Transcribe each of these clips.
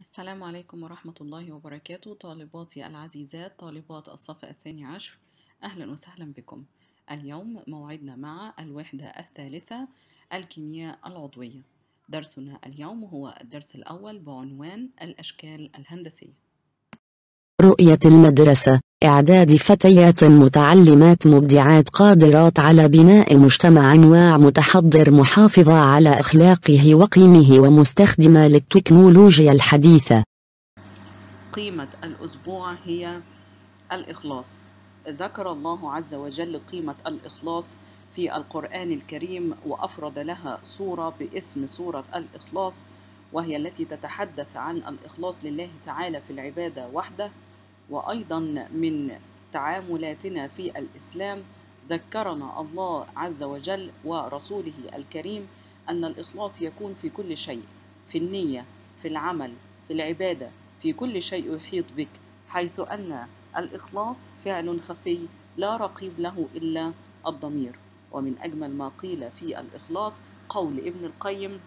السلام عليكم ورحمة الله وبركاته طالباتي العزيزات طالبات الصف الثاني عشر أهلا وسهلا بكم اليوم موعدنا مع الوحدة الثالثة الكيمياء العضوية درسنا اليوم هو الدرس الأول بعنوان الأشكال الهندسية رؤية المدرسة إعداد فتيات متعلمات مبدعات قادرات على بناء مجتمع أنواع متحضر محافظة على أخلاقه وقيمه ومستخدمة للتكنولوجيا الحديثة قيمة الأسبوع هي الإخلاص ذكر الله عز وجل قيمة الإخلاص في القرآن الكريم وأفرد لها صورة باسم صورة الإخلاص وهي التي تتحدث عن الإخلاص لله تعالى في العبادة وحده وأيضا من تعاملاتنا في الإسلام ذكرنا الله عز وجل ورسوله الكريم أن الإخلاص يكون في كل شيء في النية في العمل في العبادة في كل شيء يحيط بك حيث أن الإخلاص فعل خفي لا رقيب له إلا الضمير ومن أجمل ما قيل في الإخلاص قول ابن القيم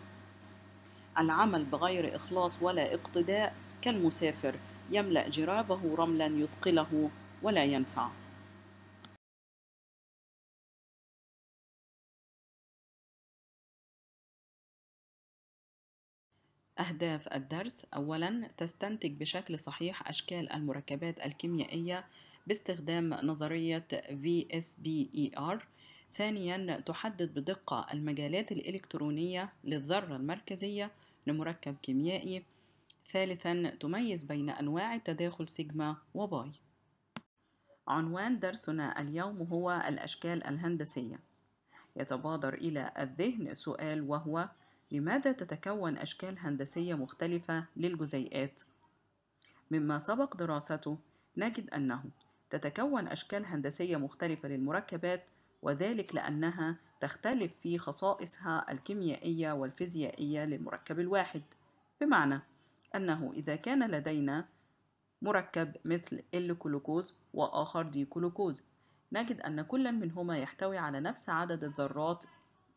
العمل بغير إخلاص ولا اقتداء كالمسافر يملأ جرابه رملا يثقله ولا ينفع أهداف الدرس أولا تستنتج بشكل صحيح أشكال المركبات الكيميائية باستخدام نظرية VSBER ثانيا تحدد بدقة المجالات الإلكترونية للذرة المركزية لمركب كيميائي ثالثا تميز بين أنواع التداخل سيجما وباي عنوان درسنا اليوم هو الأشكال الهندسية يتبادر إلى الذهن سؤال وهو لماذا تتكون أشكال هندسية مختلفة للجزيئات؟ مما سبق دراسته نجد أنه تتكون أشكال هندسية مختلفة للمركبات وذلك لأنها تختلف في خصائصها الكيميائية والفيزيائية للمركب الواحد بمعنى أنه إذا كان لدينا مركب مثل كلوكوز وآخر دي كلوكوز نجد أن كل منهما يحتوي على نفس عدد الذرات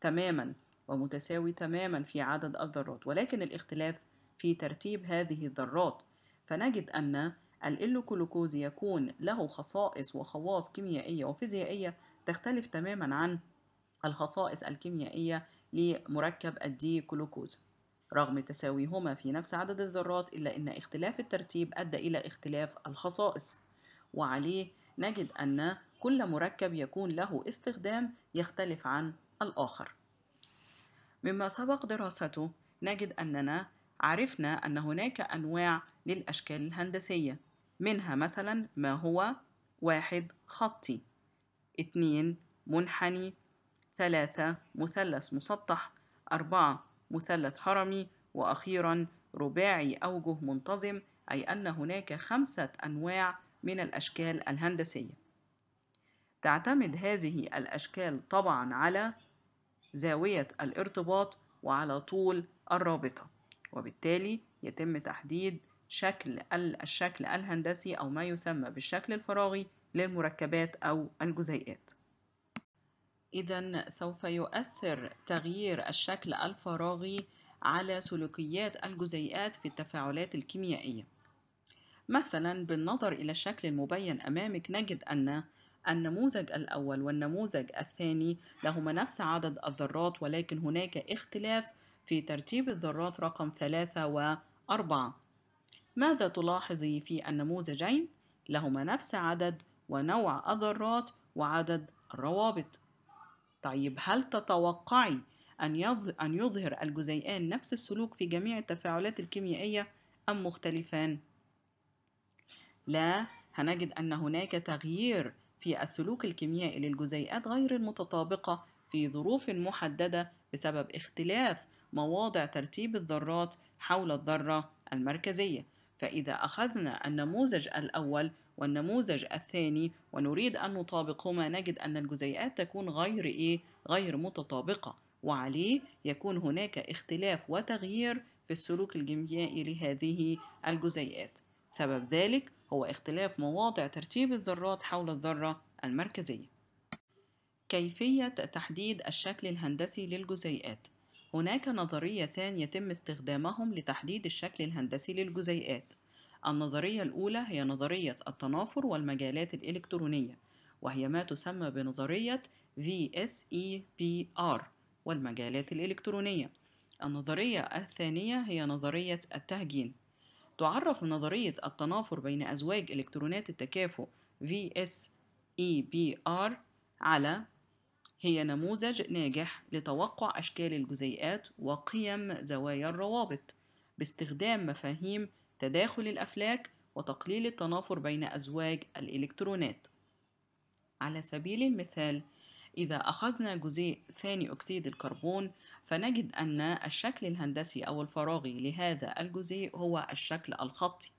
تماما ومتساوي تماما في عدد الذرات ولكن الاختلاف في ترتيب هذه الذرات فنجد أن الإلوكلوكوز يكون له خصائص وخواص كيميائية وفيزيائية تختلف تماما عن الخصائص الكيميائية لمركب كلوكوز رغم تساويهما في نفس عدد الذرات إلا أن اختلاف الترتيب أدى إلى اختلاف الخصائص وعليه نجد أن كل مركب يكون له استخدام يختلف عن الآخر مما سبق دراسته نجد أننا عرفنا أن هناك أنواع للأشكال الهندسية منها مثلا ما هو واحد خطي اتنين منحني ثلاثة مثلث مسطح أربعة مثلث هرمي وأخيرا رباعي أوجه منتظم أي أن هناك خمسة أنواع من الأشكال الهندسية تعتمد هذه الأشكال طبعا على زاوية الارتباط وعلى طول الرابطة وبالتالي يتم تحديد شكل الشكل الهندسي أو ما يسمى بالشكل الفراغي للمركبات أو الجزيئات إذا سوف يؤثر تغيير الشكل الفراغي على سلوكيات الجزيئات في التفاعلات الكيميائية مثلا بالنظر إلى الشكل المبين أمامك نجد أن النموذج الأول والنموذج الثاني لهما نفس عدد الذرات ولكن هناك اختلاف في ترتيب الذرات رقم ثلاثة وأربعة ماذا تلاحظي في النموذجين؟ لهما نفس عدد ونوع الذرات وعدد الروابط طيب هل تتوقعي أن يظهر الجزيئان نفس السلوك في جميع التفاعلات الكيميائية أم مختلفان؟ لا، هنجد أن هناك تغيير في السلوك الكيميائي للجزيئات غير المتطابقة في ظروف محددة بسبب اختلاف مواضع ترتيب الذرات حول الذرة المركزية، فإذا أخذنا النموذج الأول والنموذج الثاني ونريد أن نطابقهما نجد أن الجزيئات تكون غير إيه؟ غير متطابقة وعليه يكون هناك اختلاف وتغيير في السلوك الجيميائي لهذه الجزيئات سبب ذلك هو اختلاف مواضع ترتيب الذرات حول الذرة المركزية كيفية تحديد الشكل الهندسي للجزيئات هناك نظريتان يتم استخدامهم لتحديد الشكل الهندسي للجزيئات النظرية الأولى هي نظرية التنافر والمجالات الإلكترونية وهي ما تسمى بنظرية VSEPR والمجالات الإلكترونية النظرية الثانية هي نظرية التهجين تعرف نظرية التنافر بين أزواج إلكترونات التكافؤ VSEPR على هي نموذج ناجح لتوقع أشكال الجزيئات وقيم زوايا الروابط باستخدام مفاهيم تداخل الأفلاك وتقليل التنافر بين أزواج الإلكترونات على سبيل المثال إذا أخذنا جزيء ثاني أكسيد الكربون فنجد أن الشكل الهندسي أو الفراغي لهذا الجزيء هو الشكل الخطي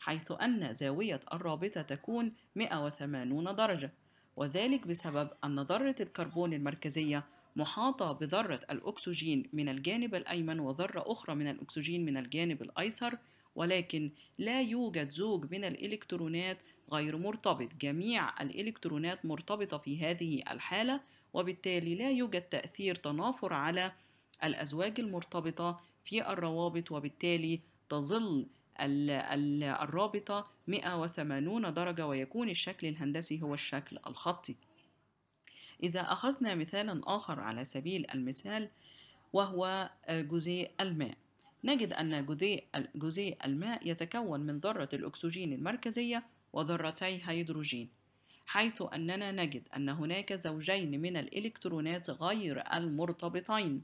حيث أن زاوية الرابطة تكون 180 درجة وذلك بسبب أن ذرة الكربون المركزية محاطة بذرة الأكسجين من الجانب الأيمن وذرة أخرى من الأكسجين من الجانب الأيسر ولكن لا يوجد زوج من الإلكترونات غير مرتبط جميع الإلكترونات مرتبطة في هذه الحالة وبالتالي لا يوجد تأثير تنافر على الأزواج المرتبطة في الروابط وبالتالي تظل الرابطة 180 درجة ويكون الشكل الهندسي هو الشكل الخطي إذا أخذنا مثالا آخر على سبيل المثال وهو جزيء الماء نجد أن جزيء الماء يتكون من ذرة الأكسجين المركزية وذرتي هيدروجين حيث أننا نجد أن هناك زوجين من الإلكترونات غير المرتبطين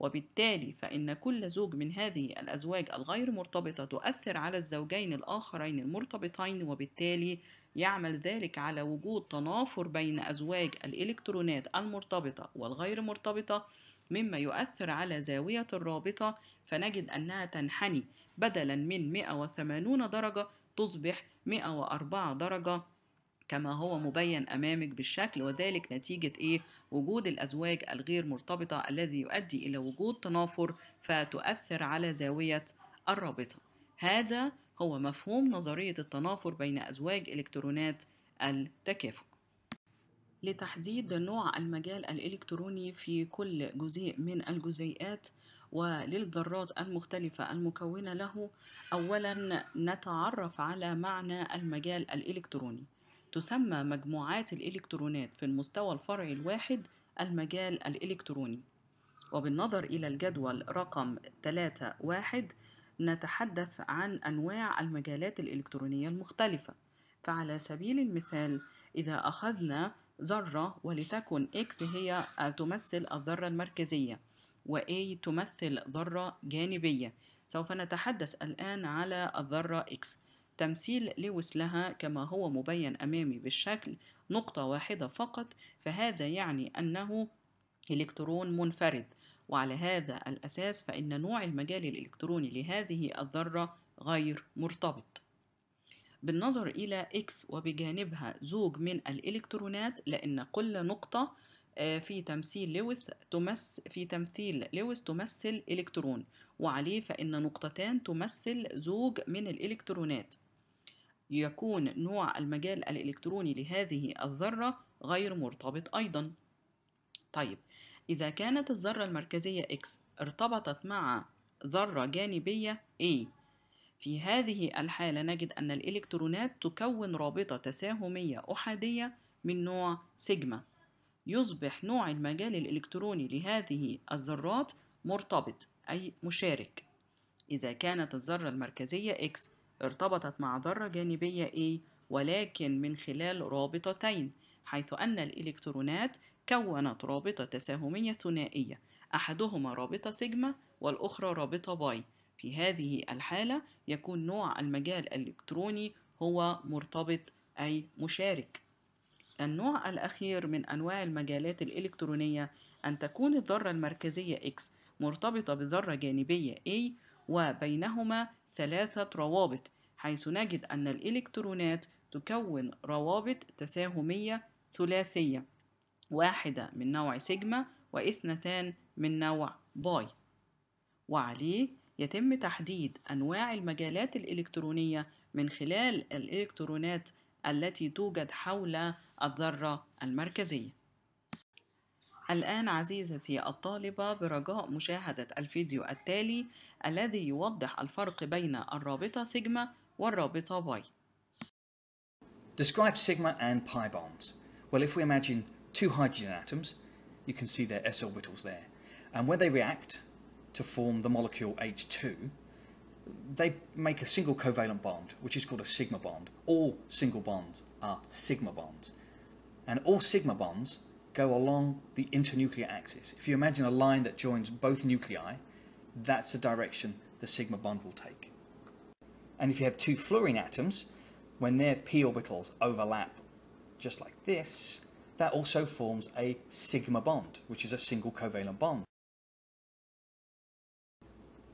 وبالتالي فإن كل زوج من هذه الأزواج الغير مرتبطة تؤثر على الزوجين الآخرين المرتبطين وبالتالي يعمل ذلك على وجود تنافر بين أزواج الإلكترونات المرتبطة والغير مرتبطة مما يؤثر على زاوية الرابطة فنجد أنها تنحني بدلا من 180 درجة تصبح 104 درجة كما هو مبين أمامك بالشكل وذلك نتيجة إيه؟ وجود الأزواج الغير مرتبطة الذي يؤدي إلى وجود تنافر فتؤثر على زاوية الرابطة هذا هو مفهوم نظرية التنافر بين أزواج إلكترونات التكافؤ لتحديد نوع المجال الإلكتروني في كل جزيء من الجزيئات وللذرات المختلفة المكونة له أولا نتعرف على معنى المجال الإلكتروني تسمى مجموعات الإلكترونات في المستوى الفرعي الواحد المجال الإلكتروني وبالنظر إلى الجدول رقم 3.1 نتحدث عن أنواع المجالات الإلكترونية المختلفة فعلى سبيل المثال إذا أخذنا ذرة ولتكن X هي تمثل الذرة المركزية و A تمثل ذرة جانبية سوف نتحدث الآن على الذرة X تمثيل لويس لها كما هو مبين أمامي بالشكل نقطة واحدة فقط فهذا يعني أنه إلكترون منفرد وعلى هذا الأساس فإن نوع المجال الإلكتروني لهذه الذرة غير مرتبط بالنظر إلى X وبجانبها زوج من الإلكترونات لأن كل نقطة آه، في تمثيل لويث تمس في تمثيل لويث تمثل إلكترون وعليه فإن نقطتان تمثل زوج من الإلكترونات يكون نوع المجال الإلكتروني لهذه الذرة غير مرتبط أيضا طيب إذا كانت الذرة المركزية X ارتبطت مع ذرة جانبية A في هذه الحالة نجد أن الإلكترونات تكون رابطة تساهمية أحادية من نوع سيجما يصبح نوع المجال الإلكتروني لهذه الذرات مرتبط أي مشارك إذا كانت الذرة المركزية X ارتبطت مع ذرة جانبية A ولكن من خلال رابطتين حيث أن الإلكترونات كونت رابطة تساهمية ثنائية أحدهما رابطة سيجما والأخرى رابطة باي في هذه الحالة يكون نوع المجال الإلكتروني هو مرتبط أي مشارك النوع الأخير من أنواع المجالات الإلكترونية أن تكون الذرة المركزية X مرتبطة بذرة جانبية A وبينهما ثلاثة روابط حيث نجد أن الإلكترونات تكون روابط تساهمية ثلاثية واحدة من نوع سيجما واثنتان من نوع باي وعليه يتم تحديد أنواع المجالات الإلكترونية من خلال الإلكترونات التي توجد حول الذرة المركزية الآن عزيزتي الطالبة برجاء مشاهدة الفيديو التالي الذي يوضح الفرق بين الرابطة سيجما والرابطة باي. Describe sigma and pi bonds. Well, if we imagine two hydrogen atoms, you can see their s orbitals there. And when they react, to form the molecule H2, they make a single covalent bond, which is called a sigma bond. All single bonds are sigma bonds. And all sigma bonds go along the internuclear axis. If you imagine a line that joins both nuclei, that's the direction the sigma bond will take. And if you have two fluorine atoms, when their p orbitals overlap just like this, that also forms a sigma bond, which is a single covalent bond.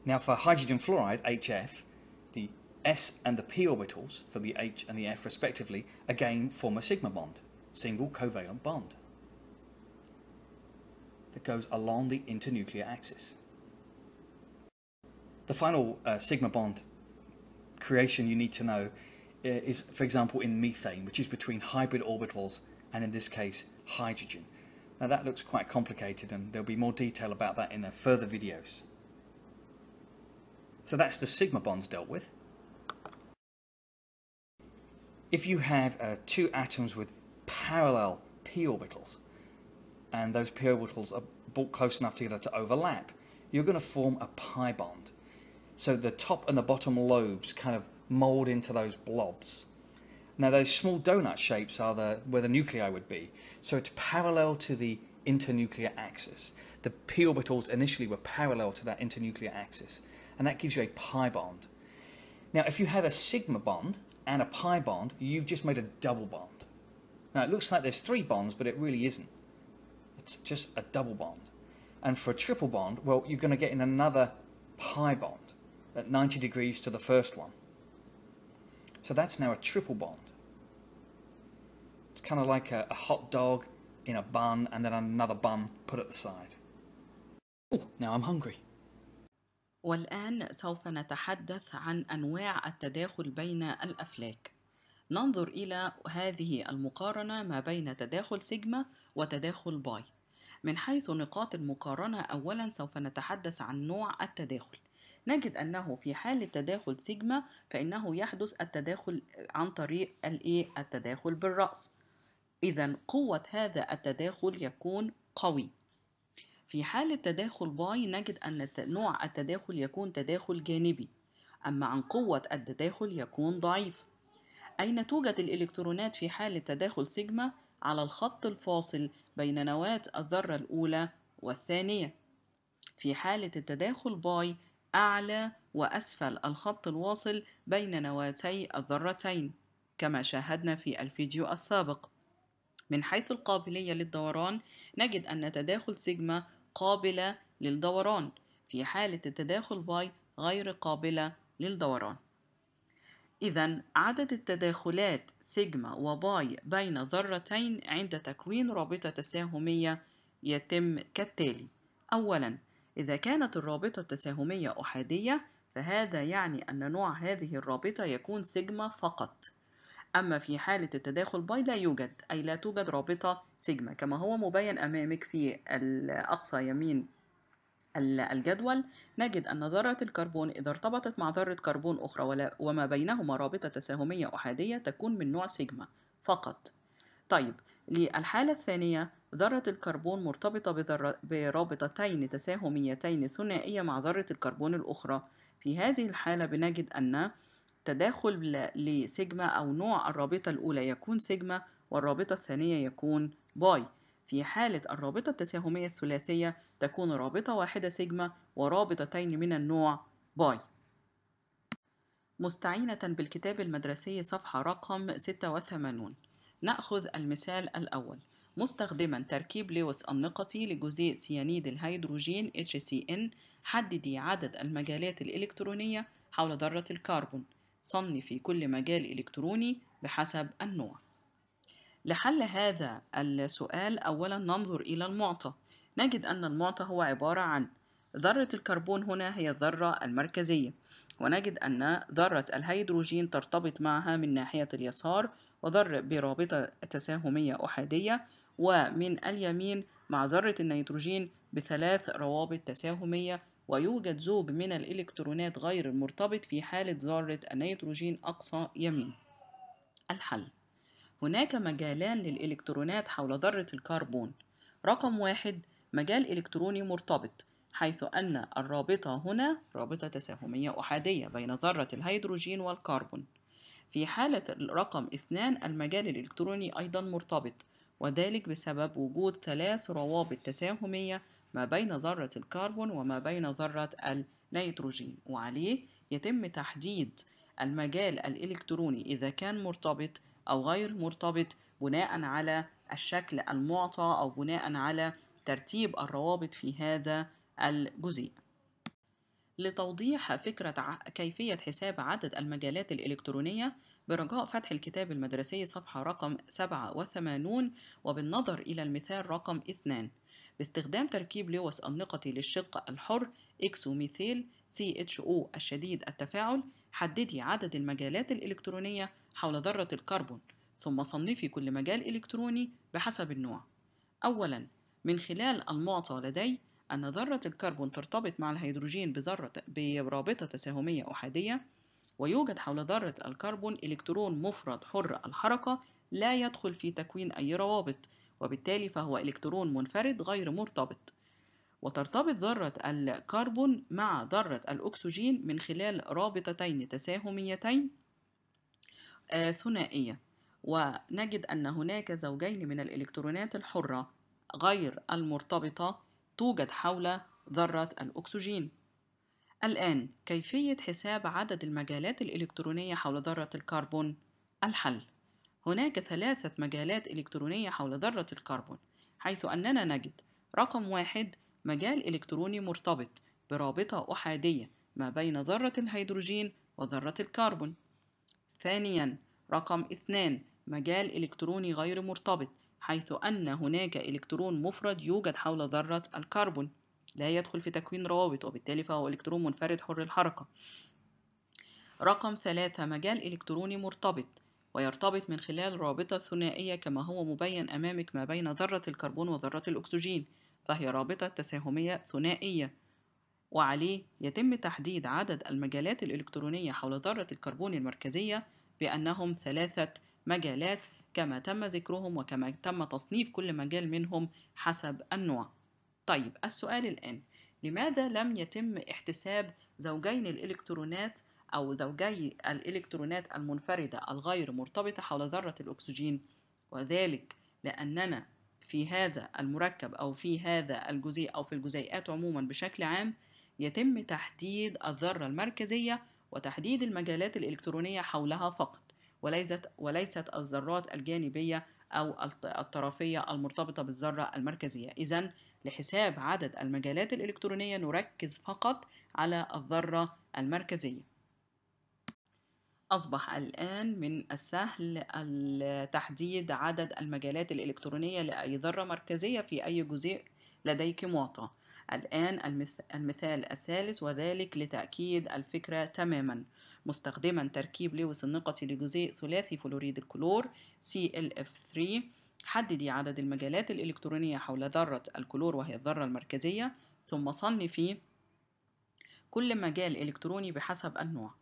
Now for hydrogen fluoride, HF, the s and the p orbitals for the h and the f respectively again form a sigma bond, single covalent bond, that goes along the internuclear axis. The final uh, sigma bond creation you need to know uh, is, for example, in methane, which is between hybrid orbitals and in this case, hydrogen. Now that looks quite complicated and there'll be more detail about that in further videos. So that's the sigma bonds dealt with. If you have uh, two atoms with parallel p orbitals, and those p orbitals are brought close enough together to overlap, you're going to form a pi bond. So the top and the bottom lobes kind of mold into those blobs. Now those small donut shapes are the, where the nuclei would be. So it's parallel to the internuclear axis. The p orbitals initially were parallel to that internuclear axis and that gives you a pi bond. Now, if you have a sigma bond and a pi bond, you've just made a double bond. Now, it looks like there's three bonds, but it really isn't. It's just a double bond. And for a triple bond, well, you're going to get in another pi bond at 90 degrees to the first one. So that's now a triple bond. It's kind of like a, a hot dog in a bun and then another bun put at the side. Oh, now I'm hungry. والآن سوف نتحدث عن أنواع التداخل بين الأفلاك. ننظر إلى هذه المقارنة ما بين تداخل سيجما وتداخل باي. من حيث نقاط المقارنة أولا سوف نتحدث عن نوع التداخل. نجد أنه في حالة تداخل سيجما فإنه يحدث التداخل عن طريق الإيه؟ التداخل بالرأس. إذا قوة هذا التداخل يكون قوي. في حالة تداخل باي نجد أن نوع التداخل يكون تداخل جانبي أما عن قوة التداخل يكون ضعيف أين توجد الإلكترونات في حالة تداخل سيجما على الخط الفاصل بين نواة الذرة الأولى والثانية في حالة التداخل باي أعلى وأسفل الخط الواصل بين نواتي الذرتين كما شاهدنا في الفيديو السابق من حيث القابلية للدوران نجد أن تداخل سيجما قابلة للدوران في حالة التداخل باي غير قابلة للدوران إذا عدد التداخلات سيجما وباي بين ذرتين عند تكوين رابطة تساهمية يتم كالتالي أولا إذا كانت الرابطة التساهمية أحادية فهذا يعني أن نوع هذه الرابطة يكون سيجما فقط أما في حالة التداخل باي لا يوجد أي لا توجد رابطة سيجما كما هو مبين أمامك في الأقصى يمين الجدول نجد أن ذرة الكربون إذا ارتبطت مع ذرة كربون أخرى وما بينهما رابطة تساهمية أحادية تكون من نوع سيجما فقط طيب للحالة الثانية ذرة الكربون مرتبطة بذرة برابطتين تساهميتين ثنائية مع ذرة الكربون الأخرى في هذه الحالة بنجد أن تداخل لسيجما أو نوع الرابطة الأولى يكون سيجما والرابطة الثانية يكون باي في حالة الرابطة التساهمية الثلاثية تكون رابطة واحدة سيجما ورابطتين من النوع باي مستعينة بالكتاب المدرسي صفحة رقم 86 نأخذ المثال الأول مستخدما تركيب لويس النقطي لجزيء سيانيد الهيدروجين HCN حددي عدد المجالات الإلكترونية حول ذرة الكربون صنفي كل مجال إلكتروني بحسب النوع لحل هذا السؤال أولا ننظر إلى المعطى نجد أن المعطى هو عبارة عن ذرة الكربون هنا هي الذرة المركزية ونجد أن ذرة الهيدروجين ترتبط معها من ناحية اليسار وذرة برابطة تساهمية أحادية ومن اليمين مع ذرة النيتروجين بثلاث روابط تساهمية ويوجد ذوب من الإلكترونات غير المرتبط في حالة ذرة النيتروجين أقصى يمين الحل هناك مجالان للإلكترونات حول ذرة الكربون رقم واحد مجال إلكتروني مرتبط حيث أن الرابطة هنا رابطة تساهمية أحادية بين ذرة الهيدروجين والكربون في حالة رقم اثنان المجال الإلكتروني أيضا مرتبط وذلك بسبب وجود ثلاث روابط تساهمية ما بين ذرة الكربون وما بين ذرة النيتروجين وعليه يتم تحديد المجال الإلكتروني إذا كان مرتبط أو غير مرتبط بناء على الشكل المعطى أو بناء على ترتيب الروابط في هذا الجزيء لتوضيح فكرة كيفية حساب عدد المجالات الإلكترونية برجاء فتح الكتاب المدرسي صفحة رقم 87 وبالنظر إلى المثال رقم 2 باستخدام تركيب لوس النقطي للشق الحر إكسوميثيل CHO الشديد التفاعل حددي عدد المجالات الإلكترونية حول ذرة الكربون ثم صنفي كل مجال إلكتروني بحسب النوع أولاً من خلال المعطى لدي أن ذرة الكربون ترتبط مع الهيدروجين بذرة برابطة تساهمية أحادية ويوجد حول ذرة الكربون إلكترون مفرد حر الحركة لا يدخل في تكوين أي روابط وبالتالي فهو إلكترون منفرد غير مرتبط وترتبط ذرة الكربون مع ذرة الأكسجين من خلال رابطتين تساهميتين آه، ثنائية ونجد أن هناك زوجين من الإلكترونات الحرة غير المرتبطة توجد حول ذرة الأكسجين الآن كيفية حساب عدد المجالات الإلكترونية حول ذرة الكربون الحل هناك ثلاثة مجالات إلكترونية حول ذرة الكربون حيث أننا نجد رقم واحد مجال إلكتروني مرتبط برابطة أحادية ما بين ذرة الهيدروجين وذرة الكربون ثانيا رقم اثنان مجال إلكتروني غير مرتبط حيث أن هناك إلكترون مفرد يوجد حول ذرة الكربون لا يدخل في تكوين روابط وبالتالي فهو إلكترون منفرد حر الحركة رقم ثلاثة مجال إلكتروني مرتبط ويرتبط من خلال رابطة ثنائية كما هو مبين أمامك ما بين ذرة الكربون وذرة الأكسجين فهي رابطة تساهمية ثنائية وعليه يتم تحديد عدد المجالات الإلكترونية حول ذرة الكربون المركزية بأنهم ثلاثة مجالات كما تم ذكرهم وكما تم تصنيف كل مجال منهم حسب النوع طيب السؤال الآن لماذا لم يتم احتساب زوجين الإلكترونات أو زوجي الإلكترونات المنفردة الغير مرتبطة حول ذرة الأكسجين وذلك لأننا في هذا المركب أو في هذا الجزيء أو في الجزيئات عموما بشكل عام يتم تحديد الذرة المركزية وتحديد المجالات الإلكترونية حولها فقط وليست وليست الذرات الجانبية أو الطرفية المرتبطة بالذرة المركزية إذا لحساب عدد المجالات الإلكترونية نركز فقط على الذرة المركزية أصبح الآن من السهل تحديد عدد المجالات الإلكترونية لأي ذرة مركزية في أي جزيء لديك مواطة الآن المثال الثالث وذلك لتأكيد الفكرة تماما مستخدما تركيب لويس النقطي لجزيء ثلاثي فلوريد الكلور CLF3 حددي عدد المجالات الإلكترونية حول ذرة الكلور وهي الذرة المركزية ثم صنفي كل مجال إلكتروني بحسب النوع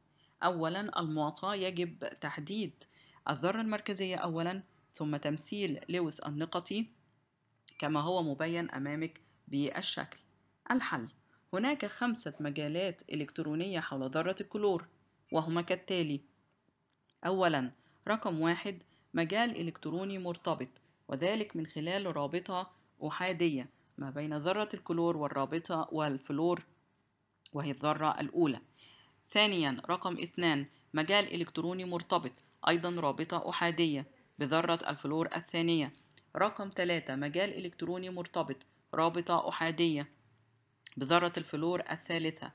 أولا المعطى يجب تحديد الذرة المركزية أولا ثم تمثيل لويس النقطي كما هو مبين أمامك بالشكل الحل هناك خمسة مجالات إلكترونية حول ذرة الكلور وهما كالتالي أولا رقم واحد مجال إلكتروني مرتبط وذلك من خلال رابطة أحادية ما بين ذرة الكلور والرابطة والفلور وهي الذرة الأولى ثانيا رقم اثنان مجال إلكتروني مرتبط أيضا رابطة أحادية بذرة الفلور الثانية رقم ثلاثة مجال إلكتروني مرتبط رابطة أحادية بذرة الفلور الثالثة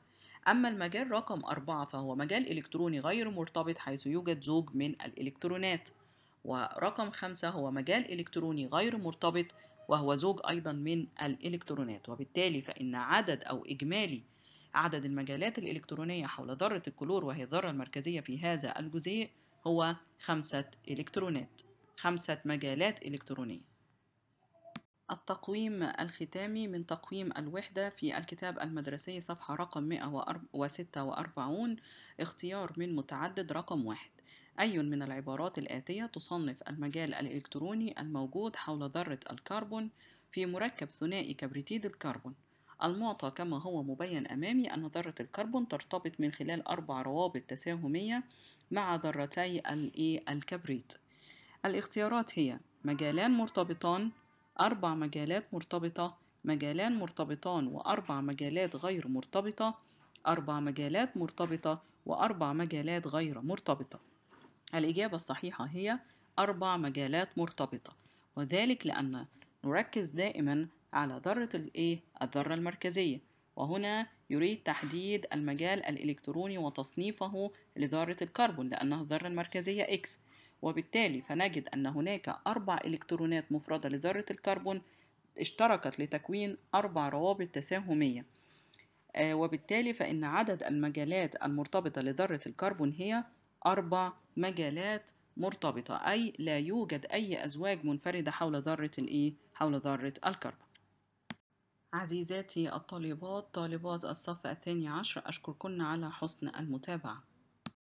أما المجال رقم أربعة فهو مجال إلكتروني غير مرتبط حيث يوجد زوج من الإلكترونات ورقم خمسة هو مجال إلكتروني غير مرتبط وهو زوج أيضا من الإلكترونات وبالتالي فإن عدد أو إجمالي عدد المجالات الإلكترونية حول ذرة الكلور وهي الذرة المركزية في هذا الجزيء هو خمسة إلكترونات خمسة مجالات إلكترونية التقويم الختامي من تقويم الوحدة في الكتاب المدرسي صفحة رقم 146 اختيار من متعدد رقم واحد أي من العبارات الآتية تصنف المجال الإلكتروني الموجود حول ذرة الكربون في مركب ثنائي كبريتيد الكربون؟ المعطى كما هو مبين أمامي أن ذرة الكربون ترتبط من خلال أربع روابط تساهمية مع ذرتي الكبريت الاختيارات هي مجالان مرتبطان أربع مجالات مرتبطة مجالان مرتبطان وأربع مجالات غير مرتبطة أربع مجالات مرتبطة وأربع مجالات غير مرتبطة الإجابة الصحيحة هي أربع مجالات مرتبطة وذلك لأن نركز دائما على ذرة الإيه؟ الذرة المركزية وهنا يريد تحديد المجال الإلكتروني وتصنيفه لذرة الكربون لأنها الذرة المركزية X وبالتالي فنجد أن هناك أربع إلكترونات مفردة لذرة الكربون اشتركت لتكوين أربع روابط تساهمية آه، وبالتالي فإن عدد المجالات المرتبطة لذرة الكربون هي أربع مجالات مرتبطة أي لا يوجد أي أزواج منفردة حول ذرة الإيه؟ حول ذرة الكربون عزيزاتي الطالبات طالبات الصف الثاني عشر أشكركن على حسن المتابعة